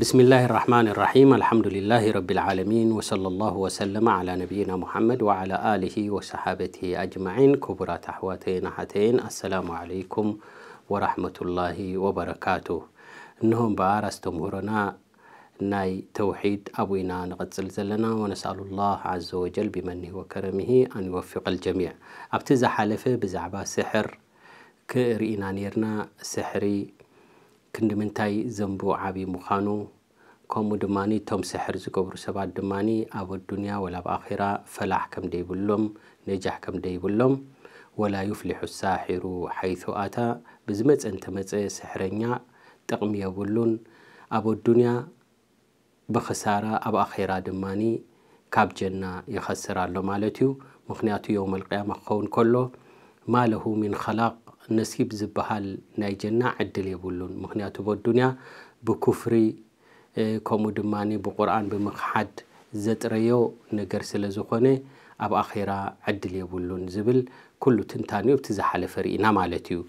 بسم الله الرحمن الرحيم الحمد لله رب العالمين وصلى الله وسلم على نبينا محمد وعلى آله وصحابته أجمعين كبرى تحواتين حتين السلام عليكم ورحمة الله وبركاته نهم بارس تمهرنا ناي توحيد أبونا نقتل زلنا ونسأل الله عز وجل بمنه وكرمه أن يوفق الجميع أبتزح حلفة بزعبا سحر كرئينا نيرنا سحري ክንዲምንታይ ዘንቡ ዓብዪ ምዃኑ ከምኡ ድማኒ እቶም ስሕር ዝገብሩ ሰባት ድማኒ ኣብ ኣዱንያ ወላ ኣብ ኣኼራ ፈላሕ ከም ደይብሎም ነጃሕ ከም ደይብሎም ወላ ዩፍሊሑ ሳሒሩ ሓይቱ ኣታ ብዝመፀ እንተመፀ ስሕረኛ ጥቕሚ የብሉን ኣብ ኣዱንያ ብኽሳራ ኣብ ኣኼራ ድማኒ ካብ ጀና ይኸስር ኣሎ ማለት እዩ ምክንያቱ ዮም ኣልቅያማ ክኸውን ከሎ ማለሁ ምን ከላቅ ነሲብ ዝበሃል ናይ ጀና ዕድል የብሉን ምክንያቱ በዱንያ ብኩፍሪ ከምኡ ድማ ብቁርኣን ብምክሓድ ዘጥረዮ ነገር ስለ ዝኮነ ኣብ ኣኼራ ዕድል የብሉን ዝብል ኩሉ ትንታኒኡ ብቲ ዝሓለፈ ርኢና ማለት እዩ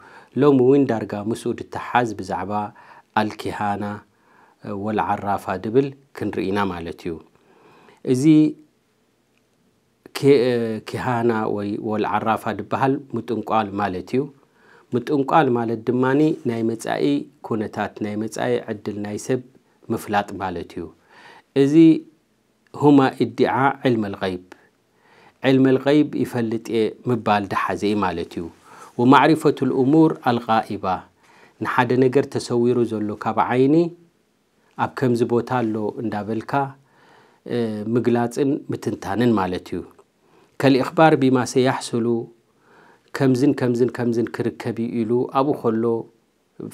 ሎሚ እውን ዳርጋ ምስኡ ድተሓዝ ብዛዕባ ኣልኪሃና ወልዓራፋ ድብል ክንርኢና ማለት እዩ እዚ ኪሃና ወይ ወልዓራፋ ድበሃል ምጥንቋል ማለት እዩ ምጥንቋል ማለት ድማኒ ናይ መጻኢ ኩነታት ናይ መጻኢ ዕድል ናይ ሰብ ምፍላጥ ማለት እዩ እዚ ሁማ እዲዓ ዕልመ ልغይብ ዕልመ ልغይብ ይፈልጥ እየ ምባል ደሓዘ ማለት እዩ ወማዕሪፈቱ ልእሙር አልቃኢባ ንሓደ ነገር ተሰዊሩ ዘሎ ካብ ዓይኒ ኣብ ከምዚ ቦታ ኣሎ እንዳበልካ ምግላፅን ምትንታንን ማለት እዩ ከልእኽባር ቢማ ሰያሕስሉ ከምዝን ከምዝን ከምዝን ክርከብ ኢሉ ኣብኡ ከሎ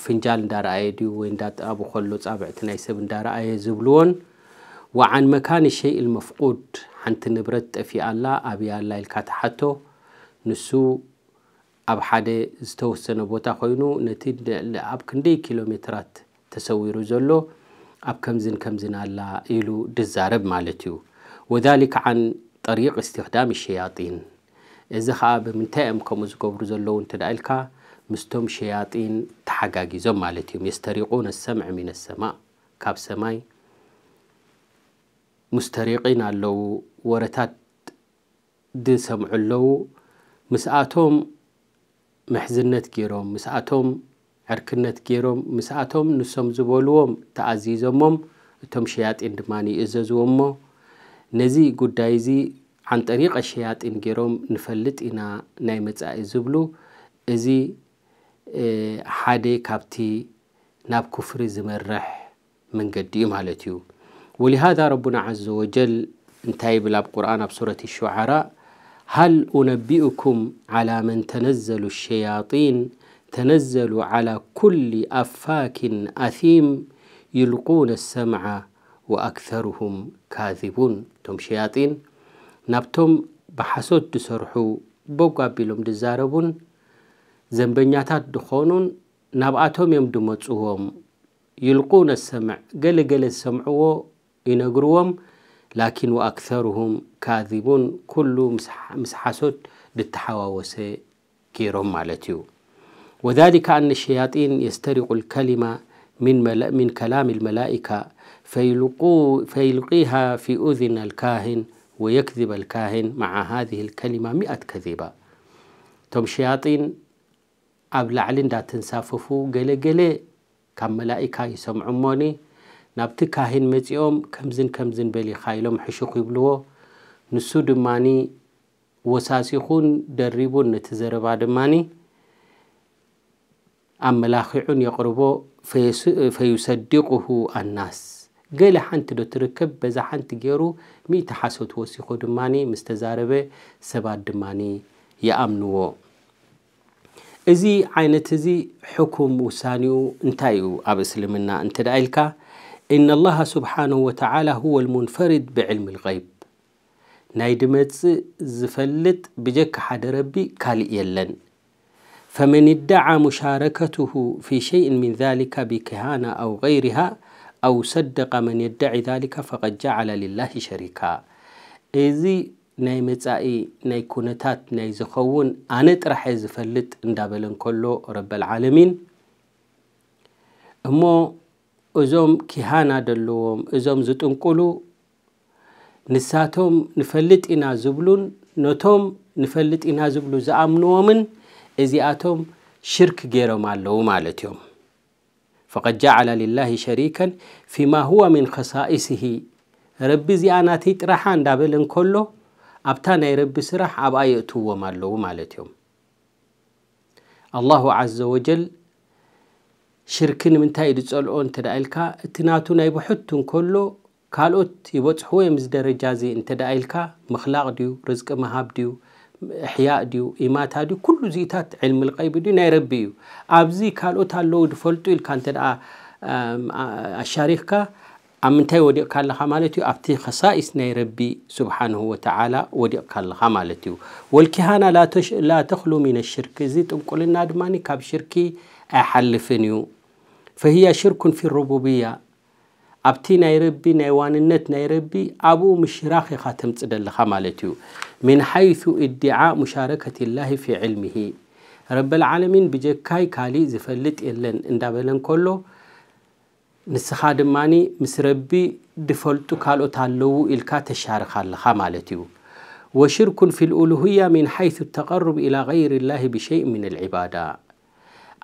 ፍንጃል እንዳረኣየ ድዩ ወይ ኣብኡ ከሎ ፃብዕቲ ናይ ሰብ እንዳረኣየ ዝብልዎን ወዓን መካን ሸይ ልመፍቁድ ሓንቲ ንብረት ጠፊኣ ኣላ ኣብያ ኣላ ኢልካ ተሓቶ ንሱ ኣብ ሓደ ዝተወሰነ ቦታ ኮይኑ ነቲ ኣብ ክንደይ ኪሎ ሜትራት ተሰዊሩ ዘሎ ኣብ ከምዝን ከምዝን ኣላ ኢሉ ድዛረብ ማለት እዩ ወذሊከ ዓን ጠሪቅ እስትክዳም ሸያጢን እዚ ከዓ ብምንታይ እዮም ከምኡ ዝገብሩ ዘለዉ እንተዳ ኢልካ ምስቶም ሸያጢን ተሓጋጊዞም ማለት እዮም የስተሪቁን ሰምዕ ሚን ሰማእ ካብ ሰማይ ሙስተሪቂን ኣለው ወረታት ድሰምዑ ኣለው ምስኣቶም ምሕዝነት ገይሮም ምስኣቶም ዕርክነት ገይሮም ምስኣቶም ንሶም ዝበልዎም ተኣዚዞሞም እቶም ሸያጢን ድማ ይእዘዝዎ እሞ ነዚ ጉዳይ እዚ عن طريق الشياطين جروم نفلت إنا نايمت زبلو إزي حادي كابتي ناب كفر زمرح من على مالتيو ولهذا ربنا عز وجل انتهي بلا بقرآن بسورة الشعراء هل أنبئكم على من تنزل الشياطين تنزل على كل أفاك أثيم يلقون السمع وأكثرهم كاذبون تم شياطين نبتم بحسود دسرحو بوقا بلوم دزاربون زنبنياتات دخونون نبعاتهم يم دموتسوهم يلقون السمع قل قل السمعو ينقروهم لكن وأكثرهم كاذبون كلو مسحسود للتحواوس كيرهم مالتيو وذلك أن الشياطين يسترق الكلمة من, مل... من كلام الملائكة فيلقو... فيلقيها في أذن الكاهن ويكذب الكاهن مع هذه الكلمة مئة كذبة تم شياطين أب لعلن دا تنساففو قلي قلي كم ملائكة يسمعموني نابت كاهن مزيوم كمزن كمزن بلي خايلوم حشوق يبلوه نسو دماني وساسيخون دربون نتزرب دماني أم ملاخعون يقربو فيصدقه الناس قال ሓንቲ ዶ ትርከብ በዛ ሓንቲ ገይሩ ሚእቲ ሓሶ ተወሲኹ ድማኒ ምስ ተዛረበ ሰባት ድማኒ ይኣምንዎ እዚ ዓይነት حكم ሕኩም انتايو እንታይ እዩ ኣብ እስልምና إن الله سبحانه وتعالى هو المنفرد بعلم الغيب ناي زفلت بجك حد ربي كالئ يلن فمن ادعى مشاركته في شيء من ذلك بكهانة أو غيرها አው ሰደቀ መን የዳዒ ዛሊከ ፈቀድ ጀዓለ ልላሂ ሸሪካ እዚ ናይ መጻኢ ናይ ኩነታት ናይ ዝኸውን ኣነ ጥራሐ ዝፈልጥ እንዳበለ እንከሎ ረብልዓለሚን እሞ እዞም ኪሃና ደለዎም እዞም ዝጥንቁሉ ንሳቶም ንፈልጥ ኢና ዝብሉን ነቶም ንፈልጥ ኢና ዝብሉ ዝኣምንዎምን እዚኣቶም ሽርክ ገይሮም ኣለዉ ማለት እዮም فقد جعل لله شريكا فيما هو من خصائصه رب ዚኣናተይ ጥራሓ እንዳበለ እንከሎ ኣብታ ናይ ረቢ ስራሕ ኣብኣ የእትዎም ኣለዉ ማለት እዮም ኣላሁ ዘ ወጀል ሽርክ ንምንታይ እዩ ዝፀልኦ እንተ ዳ ኢልካ እቲ ናቱ ናይ ብሕቱ እንከሎ ካልኦት ይበፅሕዎ ዮም ዚ ደረጃ እዚ እንተ ዳ ኢልካ ምኽላቕ ድዩ ርዝቂ መሃብ ድዩ إحياء ديو إيمات ديو كل زيتات علم الغيب ديو نيربيو أبزي كالوت اللو دفلتو الكان تدعى أم أمنتي ودي كالله حمالتيو أبتي خصائص نيربي سبحانه وتعالى ودي كالله خمالتيو والكهانة لا, تش... لا تخلو من الشرك زيت أمكولنا دماني كاب شركي أحلفنيو فهي شرك في الربوبية ابتی نیربی نیوان نت نیربی ابو مشراخ ختم صدل خمالتیو من حيث ادعاء مشاركه الله في علمه رب العالمين بجكاي كالي زفلت إلن اندابلن كله نسخا دماني مسربي دفلتو كالو تالو الكا تشارخ الله وشرك في الالوهيه من حيث التقرب الى غير الله بشيء من العباده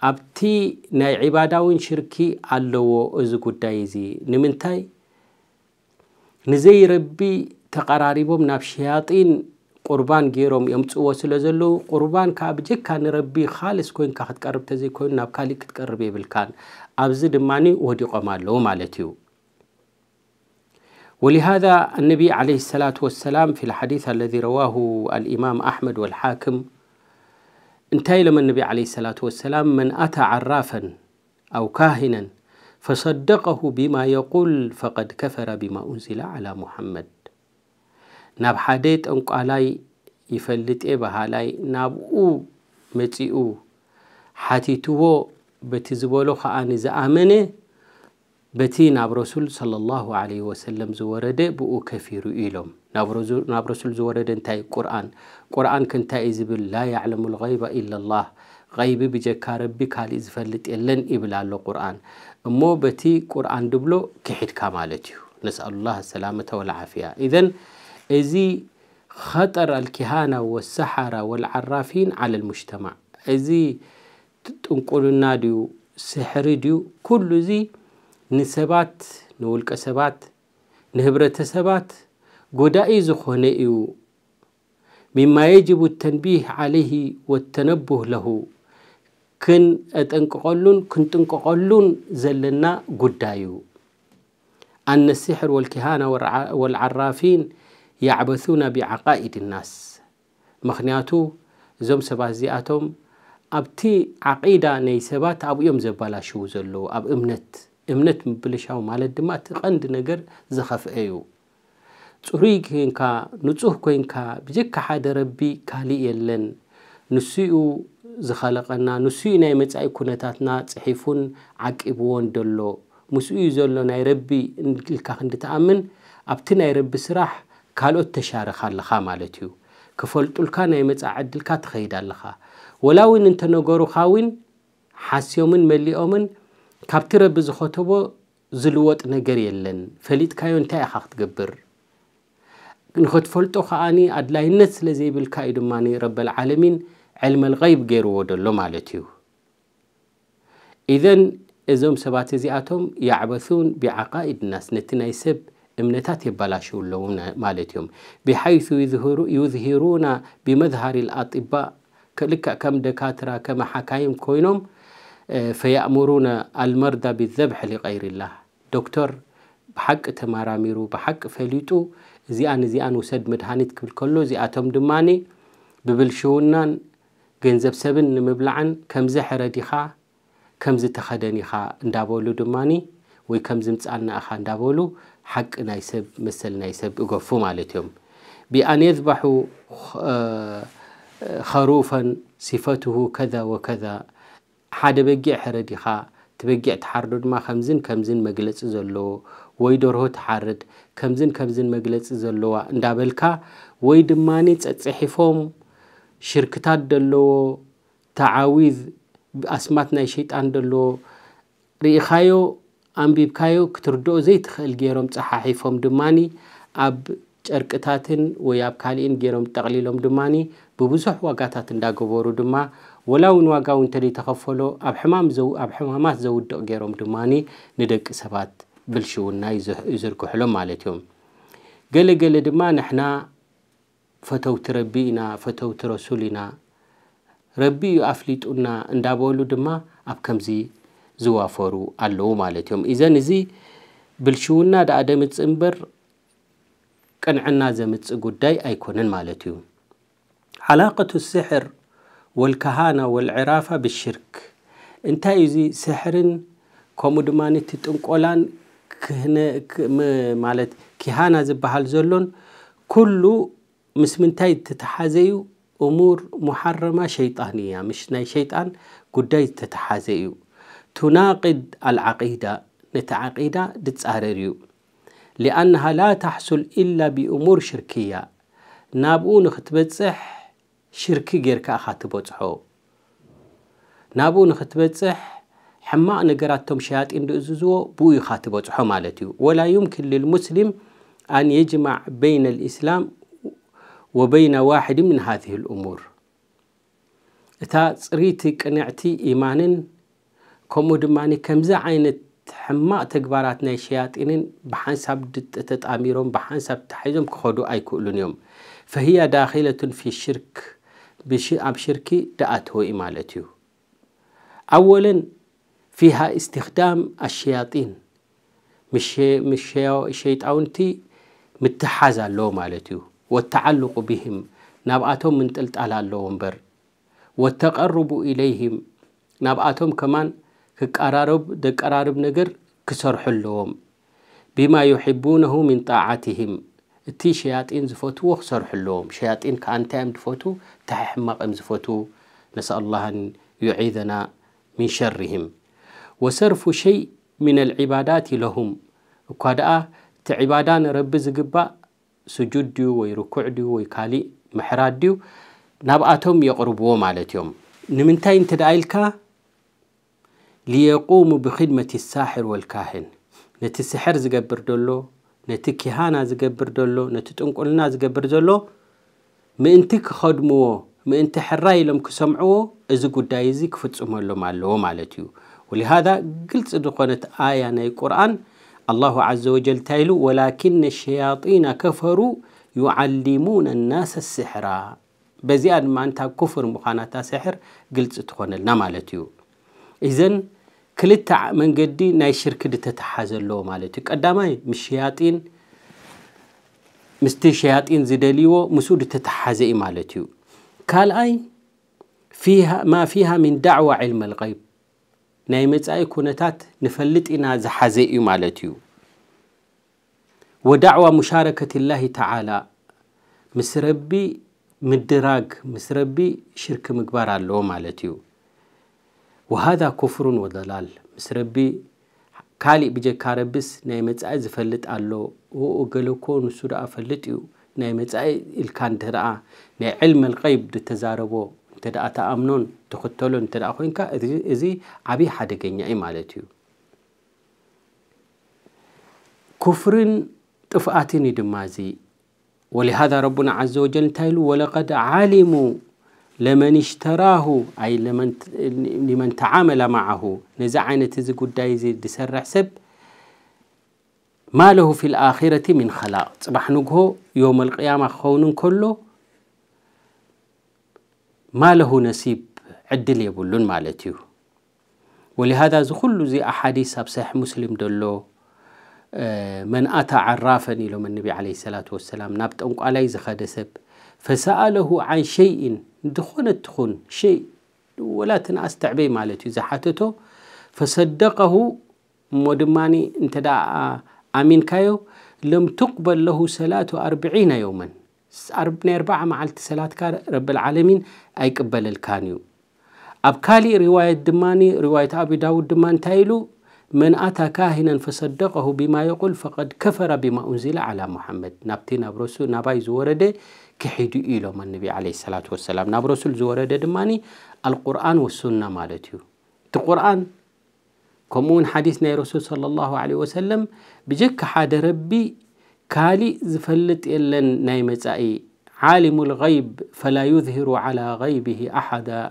ኣብቲ ናይ ዒባዳውን ሽርኪ ኣለዎ እዚ ጉዳይ እዚ ንምንታይ ንዘይረቢ ተቀራሪቦም ናብ ሸያጢን ቁርባን ገይሮም የምፅዎ ስለ ዘለዉ ቁርባን ካብ ጀካ ንረቢ ካልስ ኮይንካ ክትቀርብ ተዘይኮይኑ ናብ ካሊእ ክትቀርብ የብልካን ኣብዚ ድማኒ ወዲቖም ኣለዉ ማለት እዩ ولهذا النبي عليه الصلاة والسلام في الحديث الذي رواه الإمام أحمد والحاكم انتهي لما النبي عليه الصلاة والسلام من أتى عرافا أو كاهنا فصدقه بما يقول فقد كفر بما أنزل على محمد ناب حدي طنቋላይ يفلጥ ባህላይ ናብኡ መጺኡ ሓቲትዎ በቲ ዝበሎ ከዓ ንዝኣመነ በቲ ናብ ረሱል ሰለ ላሁ ለ ወሰለም ዝወረደ ብኡ ከፊሩ ኢሎም ناب رسول زورد انتاي قرآن قرآن كنتاي زبل لا يعلم الغيب إلا الله غيب بجاك ربي كالي زفلت إلن إبلا لو قرآن مو بتي قرآن دبلو كحيد كامالتيو نسأل الله السلامة والعافية إذن إذي خطر الكهانة والسحرة والعرافين على المجتمع إذي تنقلوا ناديو سحري ديو كل زي نسبات نولك سبات نهبرة سبات قدائي زخونه مما يجب التنبيه عليه والتنبه له كن أتنقلون كن تنقلون زلنا قدائيو أن السحر والكهانة والعرافين يعبثون بعقائد الناس مخنياتو زم سبازياتهم أبتي عقيدة نيسبات أو يوم زبالة شو زلو أب إمنت إمنت مبلشاو مالد ما تقند نقر زخف أيو ፅሩይ ኮንካ ንፁህ ኮንካ ብጀካ ሓደ ረቢ ካሊእ የለን ንስኡ ዝኸለቐና ንስኡ ናይ መጻኢ ኩነታትና ፅሒፉን ዓቂብዎን ደሎ ምስኡ እዩ ዘሎ ናይ ረቢ ኢልካ ክንዲተኣምን ኣብቲ ናይ ረቢ ስራሕ ካልኦት ተሻርኻ ኣለኻ ማለት እዩ ክፈልጡልካ ናይ መፃኢ ዕድልካ ትኸይድ ኣለኻ ወላ እውን እንተነገሩካ ውን ሓስዮምን መሊኦምን ካብቲ ረቢ ዝኸተቦ ዝልወጥ ነገር የለን ፈሊጥካዮ እንታይ ኢኻ ክትገብር نخدفلتو خاني أدلاي نت لزيب الكايد ماني رب العالمين علم الغيب غير ودلو مالتيو إذن إزوم سبات زياتهم يعبثون بعقائد الناس نتناي إمنتات يبلاشو اللو مالتيوم بحيث يظهرو يظهرون بمظهر الأطباء كلك كم دكاترة كم حكايم كوينوم فيأمرون المرضى بالذبح لغير الله دكتور بحق تمارا بحق فليتو እዚኣ ንዚኣን ውሰድ መድሃኒት ክብል ከሎ እዚኣቶም ድማኒ ብብልሽውናን ገንዘብ ሰብን ንምብላዕን ከምዚ ሕረድ ኢኻ ከምዚ ተኸደን ኢኻ እንዳበሉ ድማኒ ወይ ከምዚ ምፃልና ኢኻ እንዳበሉ ሓቂ ናይ ሰብ መሰል ናይ ሰብ እገፉ ማለት እዮም ብኣን የዝባሑ ከሩፈን ሲፈትሁ ከዛ ወከዛ ሓደ በጊዕ ሕረድ ኢኻ ትበጊዕ ተሓርዶ ድማ ከምዝን ከምዝን መግለፂ ዘለዎ ወይ ደርሆ ተሓርድ ከምዝን ከምዝን መግለፂ ዘለዋ እንዳበልካ ወይ ድማኒ ፀፅሒፎም ሽርክታት ደለዎ ተዓዊዝ ኣስማት ናይ ሸይጣን ደለዎ ርኢኻዮ ኣንቢብካዮ ክትርድኦ ዘይትኽእል ገይሮም ፀሓሒፎም ድማኒ ኣብ ጨርቅታትን ወይ ኣብ ካሊእን ገይሮም ጠቕሊሎም ድማኒ ብብዙሕ ዋጋታት እንዳገበሩ ድማ ወላውን ዋጋ ው እንተደይ ተኸፈሎ ኣብ ሕማማት ዘውድቕ ገይሮም ድማ ንደቂ ሰባት ብልሽውና ይዝርግሕሎም ማለት እዮም ገለገለ ድማ ንሕና ፈተውቲ ረቢ ኢና ፈተውቲ ረሱል ኢና ረቢ እዩ ኣፍሊጡና እንዳበሉ ድማ ኣብ ከምዚ ዝዋፈሩ ኣለዉ ማለት እዮም እዘን እዚ ብልሽውና ደኣ ደምፅእ እምበር ቅንዕና ዘምፅእ ጉዳይ ኣይኮነን ማለት እዩ ሓላቀቱ ስሕር والكهانة والعرافة بالشرك انتا يزي سحرن كومو دماني تتنقلان مالت كهانة زبهال زلون كلو مس تتحازيو أمور محرمة شيطانية مش ناي شيطان قداي تتحازيو تناقض العقيدة نتعقيدة دتساريريو لأنها لا تحصل إلا بأمور شركية نابو صح شركي جيركا خاتبوتحو نابو نختبتح حما نقراتهم شهات اندوزوزو بوي خاتبوتحو مالتيو ولا يمكن للمسلم أن يجمع بين الإسلام وبين واحد من هذه الأمور تا صريتك نعتي إيمان كمود ماني كمزا عينت حما تكباراتنا الشياطين بحسب تتاميرهم بحسب تحيزهم كخدو أي كؤلون يوم فهي داخلة في الشرك أب شركي تأتوي مالتيو أولا فيها استخدام الشياطين مش مش شيطاونتي متحاز له مالتيو والتعلق بهم نابعتهم من تلت له ونبر والتقرب إليهم نابعتهم كمان كقرارب دقرارب نجر كسرح لهم بما يحبونه من طاعتهم تي شياطين زفوتو وخسرح لهم شياطين كان تام زفوتو تحمق ام زفوتو نسال الله ان يعيذنا من شرهم وصرف شيء من العبادات لهم وكادا تعبادان رب زقبا سجود ديو ويركوع ديو ويكالي محراد ديو نبقاتهم يقربوا مالتهم نمنتين تدعيلكا ليقوموا بخدمة الساحر والكاهن نتي السحر زقبر دولو نتي هانا زقبر دولو نتي تنقلنا زقبر دولو ما انتي كخدموه ما انتي حراي لهم كسمعوه ازي قدايزي كفتسمه لهم اللو مالتيو ولهذا قلت دقونة آية ناي قرآن الله عز وجل تايلو ولكن الشياطين كفروا يعلمون الناس السحرة بزياد ما انتا كفر مخانا سحر قلت ادخونا لنا إذن كلتا من قدي ناي شركة تتحازل لو مالتي قداماي مشياتين مستشياتين زدليو مسود تتحازي مالتيو قال اي فيها ما فيها من دعوة علم الغيب ناي متاي كونتات نفلت انا زحازي مالتيو ودعوة مشاركة الله تعالى مسربي مدراج مسربي شرك مقبار اللو مالتيو ወሃዳ ኩፍሩን ወደላል ምስ ረቢ ካሊእ ብጀካ ረቢስ ናይ መፃኢ ዝፈልጥ ኣሎ ገለኮ ንሱ ደኣ ፈልጥ እዩ ናይ መፃኢ ኢልካ እንተ ናይ ዕልመ ልቀይብ ዝተዛረቦ እንተ ደኣ ተኣምኖን ትኽተሎ እንተ ደኣ ኮንካ እዚ ዓብዪ ሓደገኛ እዩ ማለት እዩ ኩፍርን ጥፍኣትን እዩ ድማ እዚ ወሊሃذ ረቡና ዘ ወጀል እንታይ ኢሉ ወለቀድ ዓሊሙ ለመን ሽተራሁ ኣይ ሊመን ተዓመለ ማዓሁ ነዚ ዓይነት እዚ ጉዳይ እዚ ዝሰርሕ ሰብ ማለሁ ፊ ልኣኪረቲ ምን ከላቅ ፅባሕ ንግሆ ዮም ልቅያማ ክኸውን እንከሎ ማለሁ ነሲብ ዕድል የብሉን ማለት እዩ ወሊሃذ እዚ ኩሉ እዚ ኣሓዲስ ኣብ ሰሒሕ ሙስሊም ደሎ መን ኣታ ዓራፈን ኢሎም እነቢ ዓለ ሰላት ወሰላም ናብ ጠንቋላይ ዝኸደ ሰብ فسأله عن شيء دخون تخون شيء ولا تنعس تعبي مالتي زحاتته فصدقه مدماني انت دا آه، آمين كايو لم تقبل له صلاة أربعين يوما أربعين أربعة مع التسلات كار رب العالمين أي قبل الكانيو أبكالي رواية دماني رواية أبي داود دمان تايلو من أتى كاهنا فصدقه بما يقول فقد كفر بما أنزل على محمد نبتين أبرسو نبايز ورده كحيد إلو من النبي عليه الصلاة والسلام ناب رسول زورد دماني القرآن والسنة مالتيو القرآن كمون حديث ناي رسول صلى الله عليه وسلم بجك حاد ربي كالي زفلت إلا نايمة أي عالم الغيب فلا يظهر على غيبه أحدا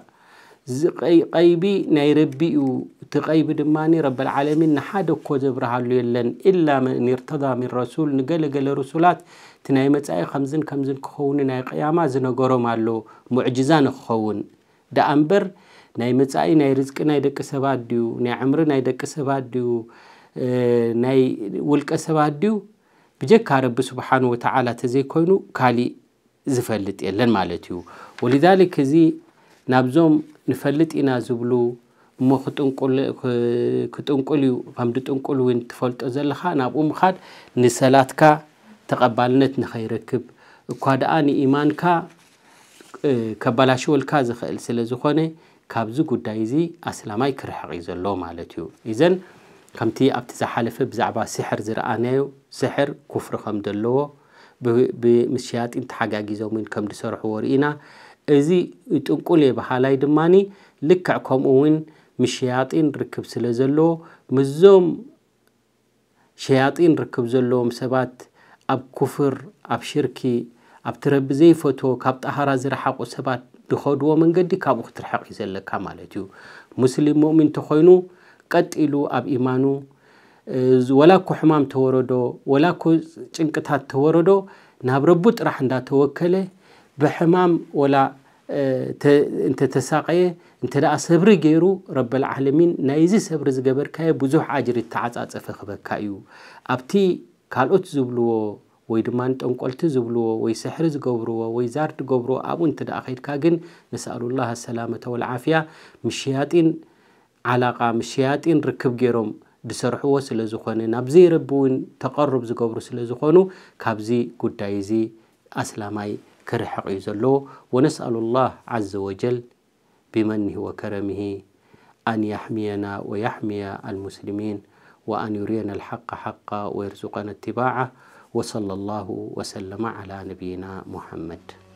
ዝቀይቢ ናይ ረቢ እዩ እቲ ቀይቢ ድማ ረብልዓለሚን ንሓደ እኮ ዘብርሃሉ የለን ኢላ መን ርተዳ ምን ረሱል ንገለገለ ረሱላት እቲ ናይ መጻኢ ከምዝን ከምዝን ክኸውን ናይ ቅያማ ዝነገሮም ኣሎ ሙዕጅዛ ንክኸውን ደኣ እምበር ናይ መጻኢ ናይ ርዝቂ ናይ ደቂ ሰባት ድዩ ናይ ዕምሪ ናይ ደቂ ሰባት ድዩ ናይ ውልቀ ሰባት ድዩ ብጀካ ረቢ ስብሓን ወተዓላ ተዘይኮይኑ ካሊእ ዝፈልጥ የለን ማለት እዩ ወልዛሊክ እዚ ናብዞም ንፈልጥ ኢና ዝብሉ እሞ ክጥንቁል እዩ ከም ድጥንቁል እውን ትፈልጦ ዘለካ ናብኡ ምኻድ ንሰላትካ ተቐባልነት ንኸይረክብ እኳ ደኣ ንኢማንካ ከባላሽወልካ ዝኽእል ስለ ዝኾነ ካብዚ ጉዳይ እዚ ኣስላማይ ክርሕቕ እዩ ዘሎ ማለት እዩ እዘን ከምቲ ኣብቲ ዝሓለፈ ብዛዕባ ስሕር ዝረኣናዩ ስሕር ኩፍሪ ከም ዘለዎ ምስ ሸያጢን ተሓጋጊዞም እውን ከም ዝሰርሕዎ ርኢና እዚ ጥንቁል የባህላይ ድማኒ ልክዕ ከምኡ እውን ምሸያጢን ርክብ ስለ ዘለዎ ምዞም ሸያጢን ርክብ ዘለዎም ሰባት ኣብ ኩፍር ኣብ ሽርኪ ኣብቲ ረቢ ዘይፈትዎ ካብ ጣሃራ ዝረሓቁ ሰባት ዝኸድዎ መንገዲ ካብኡ ክትርሐቕ እዩ ዘለካ ማለት እዩ ሙስሊም ሙእሚን እንተኮይኑ ቀጢሉ ኣብ ኢማኑ ወላ ኮ ሕማም ተወረዶ ወላ ኮ ጭንቅታት ተወረዶ ናብ ረቡ ጥራሕ እንዳተወከለ ብሕማም ወላ እንተተሳቀየ እንተ ደኣ ሰብሪ ገይሩ ረቢ ልዓለሚን ናይዚ ሰብሪ ዝገበርካየ ብዙሕ ኣጅሪ ተዓፃፀፈ ክበካ እዩ ኣብቲ ካልኦት ዝብልዎ ወይ ድማ ንጠንቆልቲ ዝብልዎ ወይ ስሕሪ ዝገብርዎ ወይ ዛር ዝገብርዎ ኣብኡ እንተ ደኣ ከይድካ ግን ነስኣሉላ ሰላመተ ወልዓፍያ ምሽያጢን ዓላቃ ምሽያጢን ርክብ ገይሮም ድሰርሕዎ ስለ ዝኾነ ናብዚ ረቢ እውን ተቐርብ ዝገብሩ ስለ ዝኾኑ ካብዚ ጉዳይ እዚ ኣስላማይ كرحق يزلو ونسأل الله عز وجل بمنه وكرمه أن يحمينا ويحمي المسلمين وأن يرينا الحق حقا ويرزقنا اتباعه وصلى الله وسلم على نبينا محمد